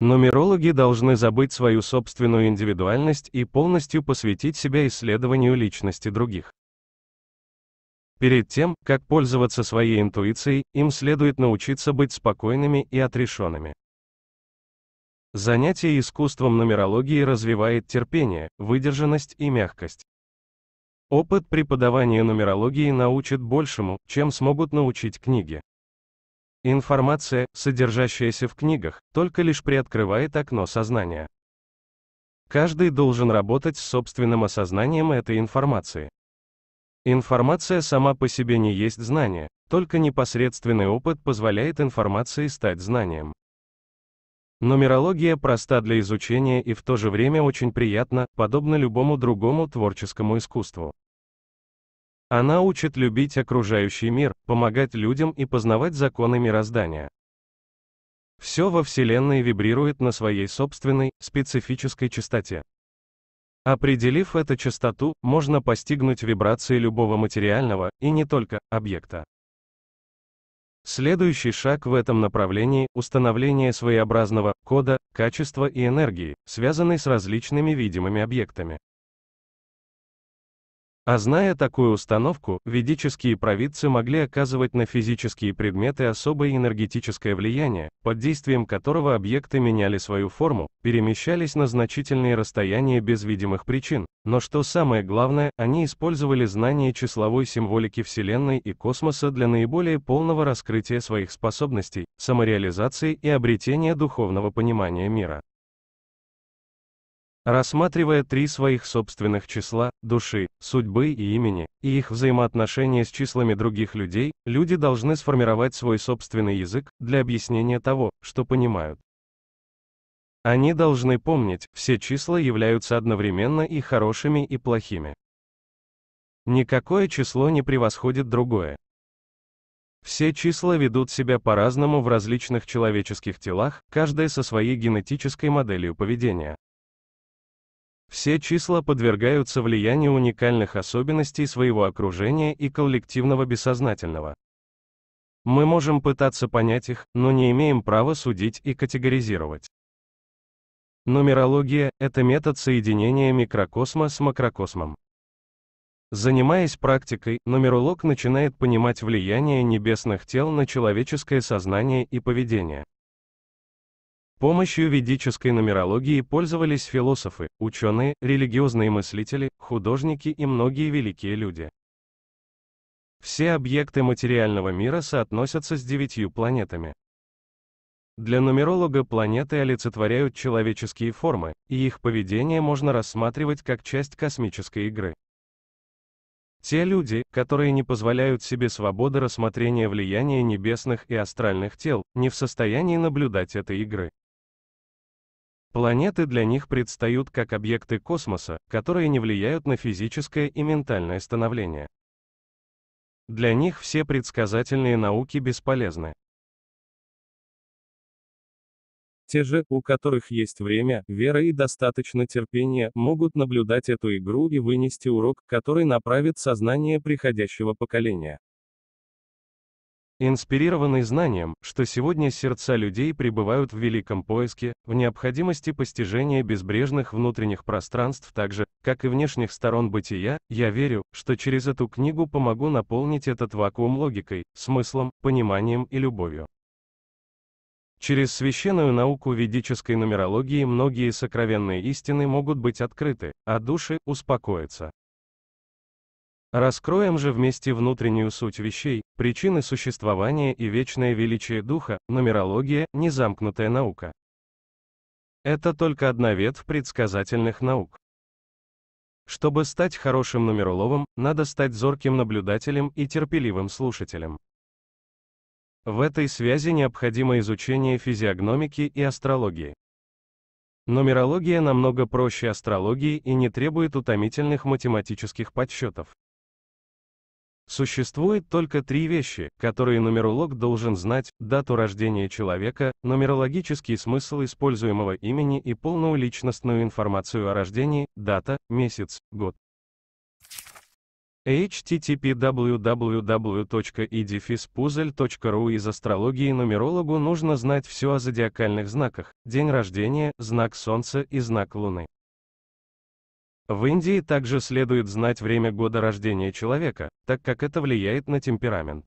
Нумерологи должны забыть свою собственную индивидуальность и полностью посвятить себя исследованию личности других. Перед тем, как пользоваться своей интуицией, им следует научиться быть спокойными и отрешенными. Занятие искусством нумерологии развивает терпение, выдержанность и мягкость. Опыт преподавания нумерологии научит большему, чем смогут научить книги. Информация, содержащаяся в книгах, только лишь приоткрывает окно сознания. Каждый должен работать с собственным осознанием этой информации. Информация сама по себе не есть знание, только непосредственный опыт позволяет информации стать знанием. Нумерология проста для изучения и в то же время очень приятна, подобно любому другому творческому искусству. Она учит любить окружающий мир, помогать людям и познавать законы мироздания. Все во Вселенной вибрирует на своей собственной, специфической частоте. Определив эту частоту, можно постигнуть вибрации любого материального, и не только, объекта. Следующий шаг в этом направлении – установление своеобразного кода, качества и энергии, связанной с различными видимыми объектами. А зная такую установку, ведические провидцы могли оказывать на физические предметы особое энергетическое влияние, под действием которого объекты меняли свою форму, перемещались на значительные расстояния без видимых причин. Но что самое главное, они использовали знания числовой символики Вселенной и космоса для наиболее полного раскрытия своих способностей, самореализации и обретения духовного понимания мира рассматривая три своих собственных числа, души, судьбы и имени, и их взаимоотношения с числами других людей, люди должны сформировать свой собственный язык для объяснения того, что понимают. Они должны помнить, все числа являются одновременно и хорошими, и плохими. Никакое число не превосходит другое. Все числа ведут себя по-разному в различных человеческих телах, каждое со своей генетической моделью поведения. Все числа подвергаются влиянию уникальных особенностей своего окружения и коллективного бессознательного. Мы можем пытаться понять их, но не имеем права судить и категоризировать. Нумерология – это метод соединения микрокосма с макрокосмом. Занимаясь практикой, нумеролог начинает понимать влияние небесных тел на человеческое сознание и поведение. Помощью ведической нумерологии пользовались философы, ученые, религиозные мыслители, художники и многие великие люди. Все объекты материального мира соотносятся с девятью планетами. Для нумеролога планеты олицетворяют человеческие формы, и их поведение можно рассматривать как часть космической игры. Те люди, которые не позволяют себе свободы рассмотрения влияния небесных и астральных тел, не в состоянии наблюдать этой игры. Планеты для них предстают как объекты космоса, которые не влияют на физическое и ментальное становление. Для них все предсказательные науки бесполезны. Те же, у которых есть время, вера и достаточно терпения, могут наблюдать эту игру и вынести урок, который направит сознание приходящего поколения. Инспирированный знанием, что сегодня сердца людей пребывают в великом поиске, в необходимости постижения безбрежных внутренних пространств так же, как и внешних сторон бытия, я верю, что через эту книгу помогу наполнить этот вакуум логикой, смыслом, пониманием и любовью. Через священную науку ведической нумерологии многие сокровенные истины могут быть открыты, а души успокоятся. Раскроем же вместе внутреннюю суть вещей, причины существования и вечное величие духа, нумерология, незамкнутая наука. Это только одна ветвь предсказательных наук. Чтобы стать хорошим нумерологом, надо стать зорким наблюдателем и терпеливым слушателем. В этой связи необходимо изучение физиогномики и астрологии. Нумерология намного проще астрологии и не требует утомительных математических подсчетов. Существует только три вещи, которые нумеролог должен знать, дату рождения человека, нумерологический смысл используемого имени и полную личностную информацию о рождении, дата, месяц, год. http www.idefispuzzle.ru Из астрологии нумерологу нужно знать все о зодиакальных знаках, день рождения, знак Солнца и знак Луны. В Индии также следует знать время года рождения человека, так как это влияет на темперамент.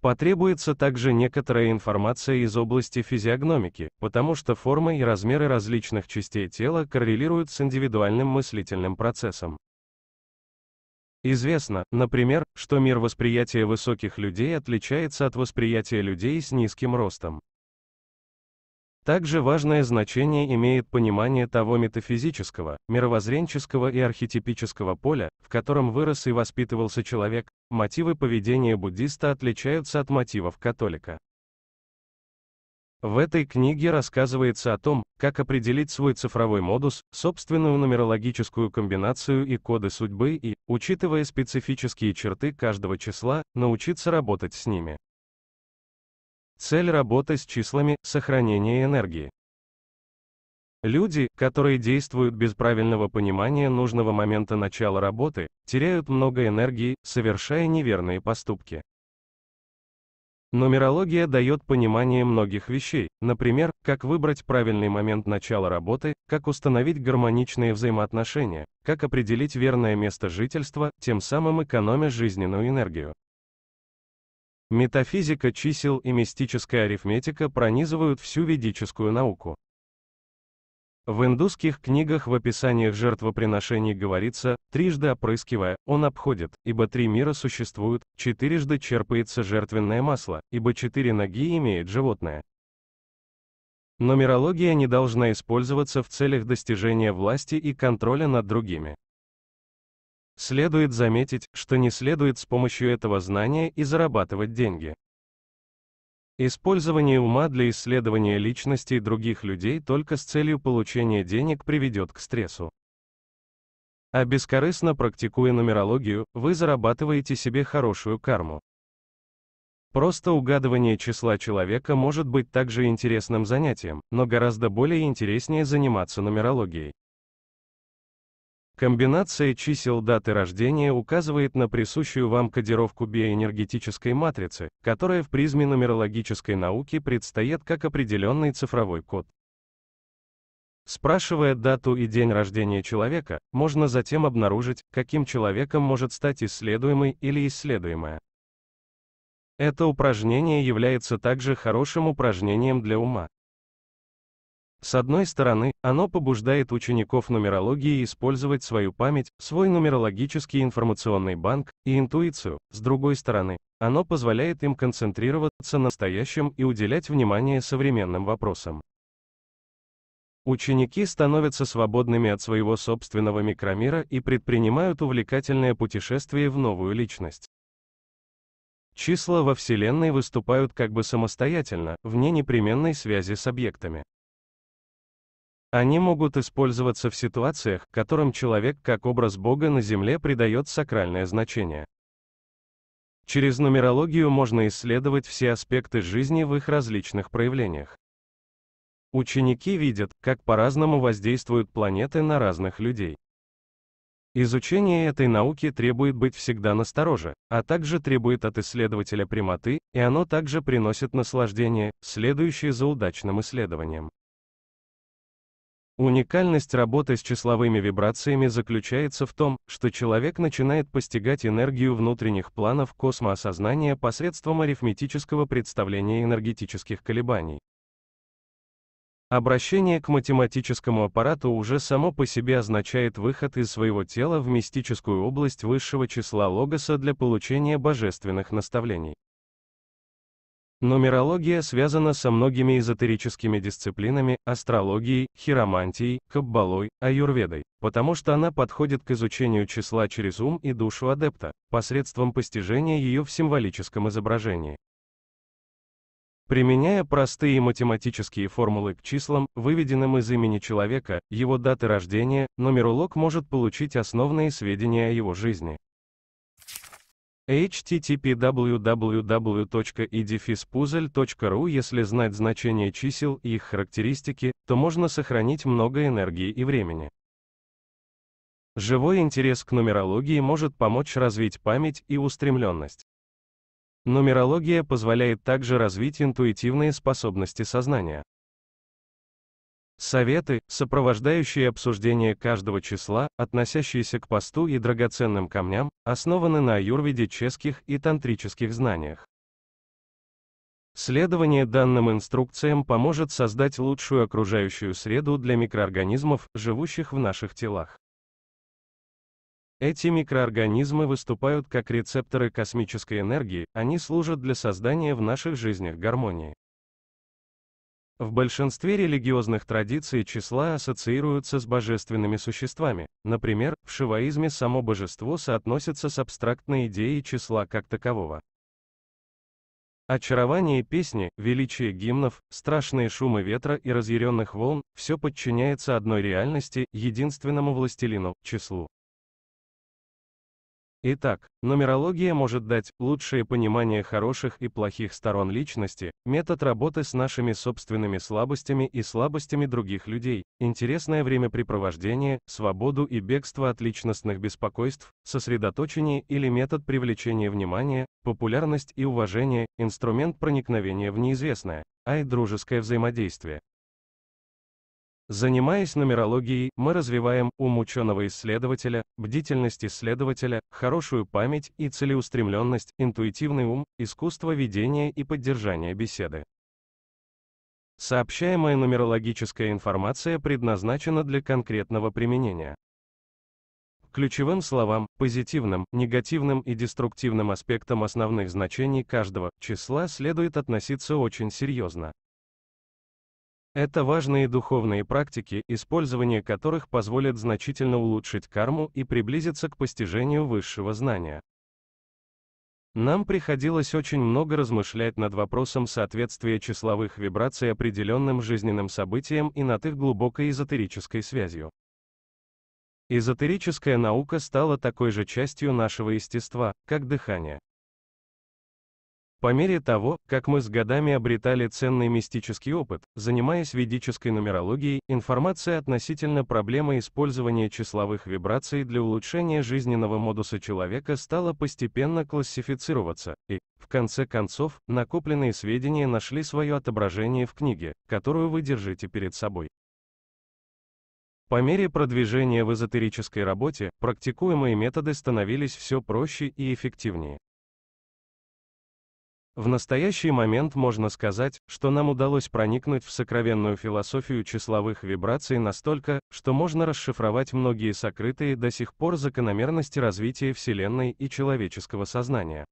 Потребуется также некоторая информация из области физиогномики, потому что формы и размеры различных частей тела коррелируют с индивидуальным мыслительным процессом. Известно, например, что мир восприятия высоких людей отличается от восприятия людей с низким ростом. Также важное значение имеет понимание того метафизического, мировоззренческого и архетипического поля, в котором вырос и воспитывался человек. Мотивы поведения буддиста отличаются от мотивов католика. В этой книге рассказывается о том, как определить свой цифровой модус, собственную нумерологическую комбинацию и коды судьбы и, учитывая специфические черты каждого числа, научиться работать с ними. Цель работы с числами – сохранение энергии. Люди, которые действуют без правильного понимания нужного момента начала работы, теряют много энергии, совершая неверные поступки. Нумерология дает понимание многих вещей, например, как выбрать правильный момент начала работы, как установить гармоничные взаимоотношения, как определить верное место жительства, тем самым экономя жизненную энергию. Метафизика чисел и мистическая арифметика пронизывают всю ведическую науку. В индусских книгах в описаниях жертвоприношений говорится, трижды опрыскивая, он обходит, ибо три мира существуют, четырежды черпается жертвенное масло, ибо четыре ноги имеет животное. Нумерология не должна использоваться в целях достижения власти и контроля над другими. Следует заметить, что не следует с помощью этого знания и зарабатывать деньги. Использование ума для исследования личностей других людей только с целью получения денег приведет к стрессу. А бескорыстно практикуя нумерологию, вы зарабатываете себе хорошую карму. Просто угадывание числа человека может быть также интересным занятием, но гораздо более интереснее заниматься нумерологией. Комбинация чисел даты рождения указывает на присущую вам кодировку биоэнергетической матрицы, которая в призме нумерологической науки предстает как определенный цифровой код. Спрашивая дату и день рождения человека, можно затем обнаружить, каким человеком может стать исследуемый или исследуемая. Это упражнение является также хорошим упражнением для ума. С одной стороны, оно побуждает учеников нумерологии использовать свою память, свой нумерологический информационный банк и интуицию, с другой стороны, оно позволяет им концентрироваться на настоящем и уделять внимание современным вопросам. Ученики становятся свободными от своего собственного микромира и предпринимают увлекательное путешествие в новую личность. Числа во Вселенной выступают как бы самостоятельно, вне непременной связи с объектами. Они могут использоваться в ситуациях, которым человек как образ Бога на земле придает сакральное значение. Через нумерологию можно исследовать все аспекты жизни в их различных проявлениях. Ученики видят, как по-разному воздействуют планеты на разных людей. Изучение этой науки требует быть всегда настороже, а также требует от исследователя прямоты, и оно также приносит наслаждение, следующее за удачным исследованием. Уникальность работы с числовыми вибрациями заключается в том, что человек начинает постигать энергию внутренних планов космоосознания посредством арифметического представления энергетических колебаний. Обращение к математическому аппарату уже само по себе означает выход из своего тела в мистическую область высшего числа логоса для получения божественных наставлений. Нумерология связана со многими эзотерическими дисциплинами, астрологией, хиромантией, каббалой, аюрведой, потому что она подходит к изучению числа через ум и душу адепта, посредством постижения ее в символическом изображении. Применяя простые математические формулы к числам, выведенным из имени человека, его даты рождения, нумеролог может получить основные сведения о его жизни http www.edifispuzzle.ru Если знать значение чисел и их характеристики, то можно сохранить много энергии и времени. Живой интерес к нумерологии может помочь развить память и устремленность. Нумерология позволяет также развить интуитивные способности сознания. Советы, сопровождающие обсуждение каждого числа, относящиеся к посту и драгоценным камням, основаны на аюрведе ческих и тантрических знаниях. Следование данным инструкциям поможет создать лучшую окружающую среду для микроорганизмов, живущих в наших телах. Эти микроорганизмы выступают как рецепторы космической энергии, они служат для создания в наших жизнях гармонии. В большинстве религиозных традиций числа ассоциируются с божественными существами. Например, в шиваизме само божество соотносится с абстрактной идеей числа как такового. Очарование песни, величие гимнов, страшные шумы ветра и разъяренных волн – все подчиняется одной реальности, единственному властелину – числу. Итак, нумерология может дать лучшее понимание хороших и плохих сторон личности, метод работы с нашими собственными слабостями и слабостями других людей, интересное времяпрепровождение, свободу и бегство от личностных беспокойств, сосредоточение или метод привлечения внимания, популярность и уважение, инструмент проникновения в неизвестное, а и дружеское взаимодействие. Занимаясь нумерологией, мы развиваем ум ученого-исследователя, бдительность исследователя, хорошую память и целеустремленность, интуитивный ум, искусство ведения и поддержания беседы. Сообщаемая нумерологическая информация предназначена для конкретного применения. ключевым словам, позитивным, негативным и деструктивным аспектам основных значений каждого числа следует относиться очень серьезно. Это важные духовные практики, использование которых позволит значительно улучшить карму и приблизиться к постижению высшего знания. Нам приходилось очень много размышлять над вопросом соответствия числовых вибраций определенным жизненным событиям и над их глубокой эзотерической связью. Эзотерическая наука стала такой же частью нашего естества, как дыхание. По мере того, как мы с годами обретали ценный мистический опыт, занимаясь ведической нумерологией, информация относительно проблемы использования числовых вибраций для улучшения жизненного модуса человека стала постепенно классифицироваться, и, в конце концов, накопленные сведения нашли свое отображение в книге, которую вы держите перед собой. По мере продвижения в эзотерической работе, практикуемые методы становились все проще и эффективнее. В настоящий момент можно сказать, что нам удалось проникнуть в сокровенную философию числовых вибраций настолько, что можно расшифровать многие сокрытые до сих пор закономерности развития Вселенной и человеческого сознания.